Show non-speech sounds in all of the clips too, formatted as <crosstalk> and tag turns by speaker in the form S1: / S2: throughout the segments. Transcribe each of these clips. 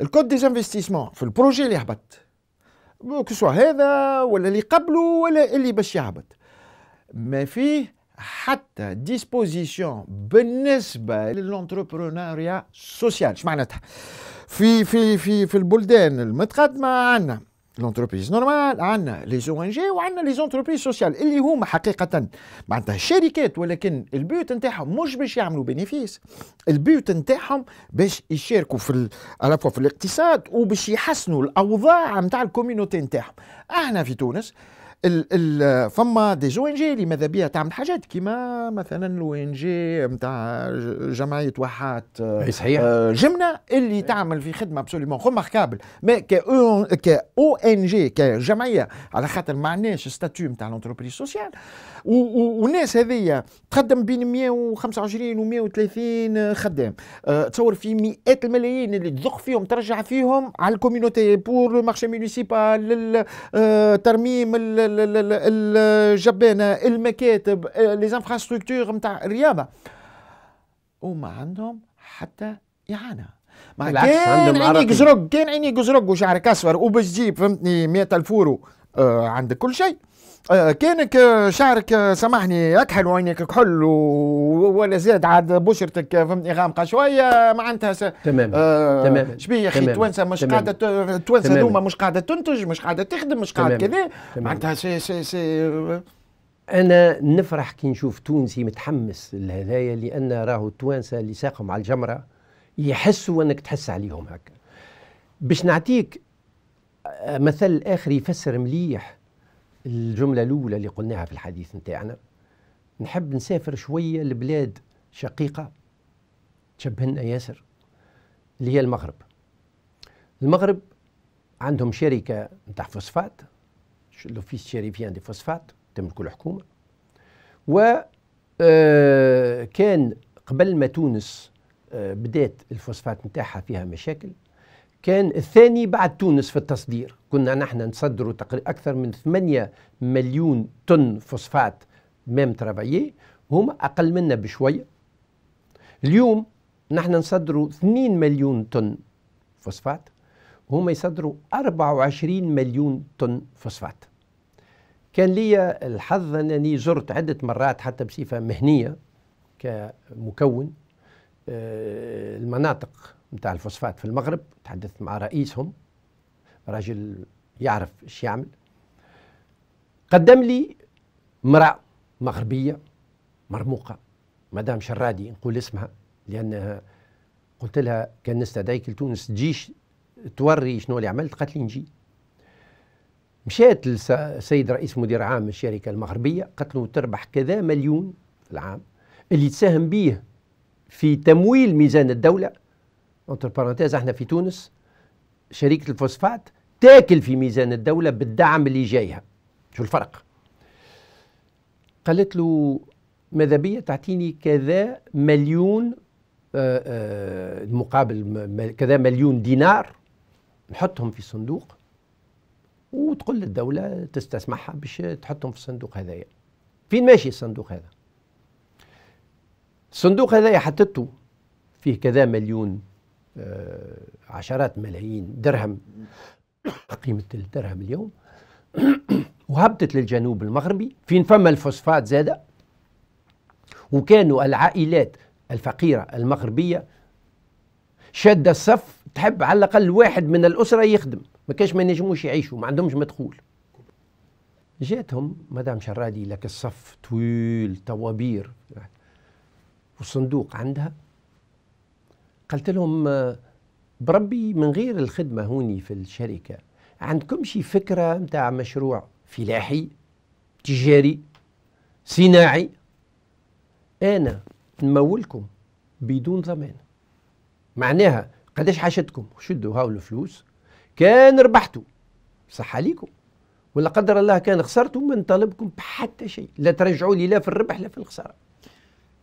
S1: الكود ديزانفستيسمون في البروجي اللي هبط كسوا هذا ولا اللي قبله ولا اللي باش يهبط ما فيه حتى ديسبوزيسيون بالنسبه للونتربرونيا سوسيال اش معناتها في في في في البلدان المتقدمه عندنا لونتربريز نورمال عندنا لي زو ان جي وعندنا لي زونتربريز سوسيال اللي هما حقيقه معناتها شركات ولكن البيوت نتاعهم مش باش يعملوا بينيفيس البيوت نتاعهم باش يشاركوا في ال... على في الاقتصاد وباش يحسنوا الاوضاع نتاع الكوميونيتي نتاعهم احنا في تونس ال ال فما دي جو ان جي اللي ماذا بيها تعمل حاجات كيما مثلا الاو ان جي نتاع جمعيه وحات صحيح آه، جمنه اللي تعمل في خدمه ابسوليومون ريماركابل مي او ان جي كجمعيه على خاطر ما عندناش ستاتيو نتاع لونتربريز سوسيال والناس هذيا تخدم بين 125 و 130 خدام آه، تصور في مئات الملايين اللي تضخ فيهم ترجع فيهم على الكوميونيتي بور لو مارشي ميونيسيبال ترميم الجبانه المكاتب ليزانفراستركتور نتاع الرياضه وما عندهم حتى اعانه
S2: مع كان عينيك زرق
S1: كان عينيك زرق وشعرك اسفر وبالجيب فهمتني 100 الف آه، عندك كل شيء آه، كانك آه، شعرك سامحني اكحل وعينيك كحل ولا زاد عاد بشرتك فهمتني غامقه شويه معناتها س... تمام آه تمام شبيه يا اخي التوانسه مش قاعده التوانسه دوما مش قاعده تنتج مش قاعده تخدم مش قاعده كذا معناتها سي سي سي
S2: انا نفرح كي نشوف تونسي متحمس لهذايا لان راهو التوانسه اللي ساقهم على الجمره يحسوا انك تحس عليهم هكا باش نعطيك مثل اخر يفسر مليح الجمله الاولى اللي قلناها في الحديث نتاعنا نحب نسافر شويه لبلاد شقيقه تشبهنا ياسر اللي هي المغرب المغرب عندهم شركه نتاع فوسفات لوفيس شريفيان دي فوسفات تملك الحكومه و آه، كان قبل ما تونس آه، بدات الفوسفات نتاعها فيها مشاكل كان الثاني بعد تونس في التصدير كنا نحن نصدر أكثر من 8 مليون طن فوسفات مام ترافايي هما أقل منا بشوية اليوم نحن نصدروا 2 مليون طن فوسفات هما يصدروا 24 مليون طن فوسفات كان لي الحظ أنني زرت عدة مرات حتى بصفة مهنية كمكون آه، المناطق نتاع الفوسفات في المغرب تحدثت مع رئيسهم راجل يعرف ايش يعمل قدم لي امرأة مغربية مرموقة مدام شرادي نقول اسمها لأنها قلت لها كان نستدعيك لتونس تجيش توري شنو اللي عملت قالت لي نجي مشات للسيد رئيس مدير عام الشركة المغربية قالت له تربح كذا مليون في العام اللي تساهم به في تمويل ميزان الدولة اونتر بارانتيز احنا في تونس شركه الفوسفات تاكل في ميزان الدوله بالدعم اللي جايها شو الفرق قالت له ماذا بيا تعطيني كذا مليون آه، آه، مقابل كذا مليون دينار نحطهم في صندوق وتقول للدولة تستسمحها باش تحطهم في الصندوق هذايا فين ماشي الصندوق هذا الصندوق هذايا حطته فيه كذا مليون آه، عشرات ملايين درهم قيمة الدرهم اليوم <coughs> وهبطت للجنوب المغربي فين فما الفوسفات زادة وكانوا العائلات الفقيرة المغربية شد الصف تحب على الأقل واحد من الأسرة يخدم ما كاش ما ينجموش يعيشوا ما عندهمش مدخول جاتهم مدام شرادي لك الصف طويل طوابير والصندوق عندها قلت لهم آه، بربي من غير الخدمة هوني في الشركة عندكم شي فكرة متاع مشروع فلاحي تجاري صناعي أنا نمولكم بدون ضمان معناها قداش حاشتكم شدوا هاو الفلوس كان ربحتوا صح عليكم ولا قدر الله كان خسرتوا ما نطالبكم بحتى شيء لا ترجعوا لي لا في الربح لا في الخساره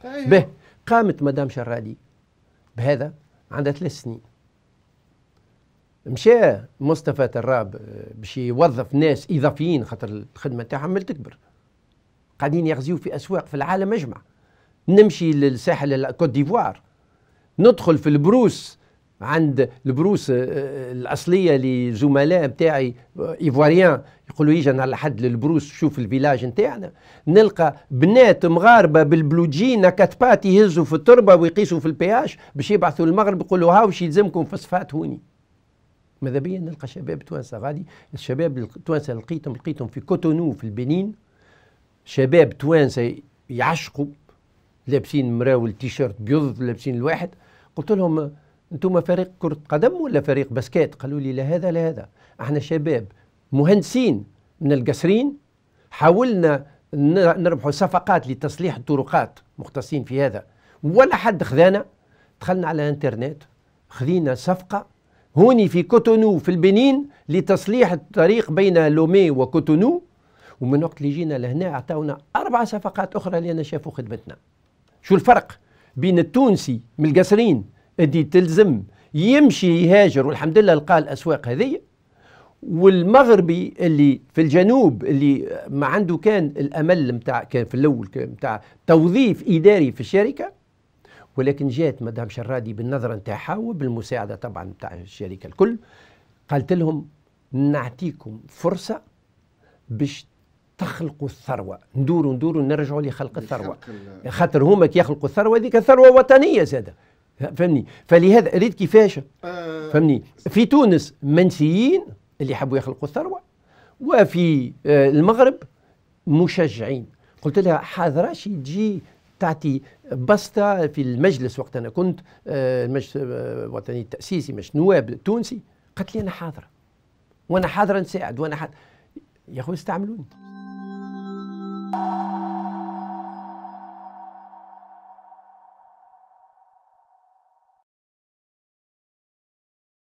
S2: أيوه. به قامت مدام شرالي بهذا عندها ثلاث سنين مشى مصطفى تراب آه، باش يوظف ناس اضافيين خاطر الخدمه تاعهم تكبر قاعدين يغزيو في اسواق في العالم اجمع نمشي للساحل الكوت ديفوار ندخل في البروس عند البروس آه، آه، الاصليه لزملاء بتاعي ايفواريان يقولوا يجي على حد للبروس شوف الفيلاج نتاعنا نلقى بنات مغاربه بالبلوجين كتبات يهزوا في التربه ويقيسوا في البي اش باش يبعثوا للمغرب يقولوا هاوش يلزمكم فصفات هوني ماذا بيا نلقى شباب توانسه غادي الشباب التوانسه لقيتهم لقيتهم في كوتونو في البنين شباب توانسه يعشقوا لابسين مراول تيشيرت بيض لابسين الواحد قلت لهم انتم فريق كره قدم ولا فريق بسكيت قالوا لي لا هذا لا هذا احنا شباب مهندسين من القصرين حاولنا نربحوا صفقات لتصليح الطرقات مختصين في هذا ولا حد خذانا دخلنا على الانترنت خذينا صفقة هوني في كوتونو في البنين لتصليح الطريق بين لومي وكوتونو ومن وقت اللي جينا لهنا عطاونا أربع صفقات أخرى لأن شافوا خدمتنا شو الفرق بين التونسي من القصرين اللي تلزم يمشي يهاجر والحمد لله لقى الأسواق هذه والمغربي اللي في الجنوب اللي ما عنده كان الامل نتاع كان في الاول نتاع توظيف اداري في الشركه ولكن جات مدام شرادي بالنظره نتاعها وبالمساعده طبعا نتاع الشركه الكل قالت لهم نعطيكم فرصه باش تخلقوا الثروه ندوروا ندوروا نرجعوا لخلق الثروه خاطر هما كي يخلقوا الثروه هذيك ثروه وطنيه زاده فهمني فلهذا ريت كيفاش آه. فهمني في تونس منسيين اللي حبوا يخلقوا الثروه وفي آه، المغرب مشجعين قلت لها حاضراش تجي تعطي بسطة في المجلس وقت أنا كنت آه، المجلس الوطني آه، التأسيسي مش نواب التونسي قالت لي أنا حاضرة وأنا حاضرة نساعد وأنا حاضرة يا خويا استعملوني